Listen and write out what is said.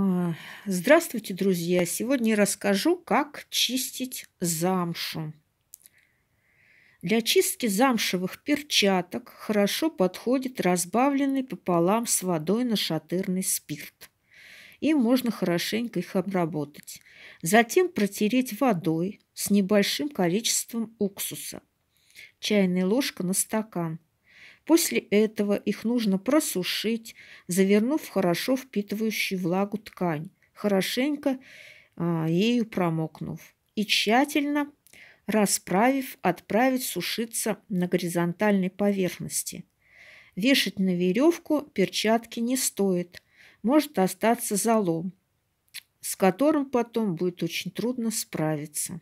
А, здравствуйте, друзья! Сегодня расскажу, как чистить замшу. Для чистки замшевых перчаток хорошо подходит разбавленный пополам с водой нашатырный спирт. Им можно хорошенько их обработать. Затем протереть водой с небольшим количеством уксуса. Чайная ложка на стакан – После этого их нужно просушить, завернув в хорошо впитывающую влагу ткань, хорошенько а, ею промокнув и тщательно расправив, отправить сушиться на горизонтальной поверхности. Вешать на веревку перчатки не стоит, может остаться залом, с которым потом будет очень трудно справиться.